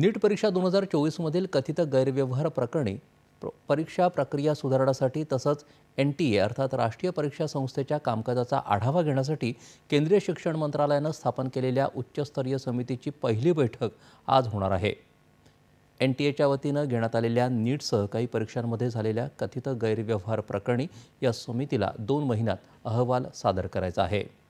नीट परीक्षा दोन हजार चोवीसमधील कथित गैरव्यवहार प्रकरणी परीक्षा प्रक्रिया सुधारण्यासाठी तसंच एन टी ए अर्थात राष्ट्रीय परीक्षा संस्थेच्या कामकाजाचा आढावा घेण्यासाठी केंद्रीय शिक्षण मंत्रालयानं स्थापन केलेल्या उच्चस्तरीय समितीची पहिली बैठक आज होणार आहे एन टी एच्या वतीनं घेण्यात आलेल्या नीट काही परीक्षांमध्ये झालेल्या कथित गैरव्यवहार प्रकरणी या समितीला दोन महिन्यात अहवाल सादर करायचा आहे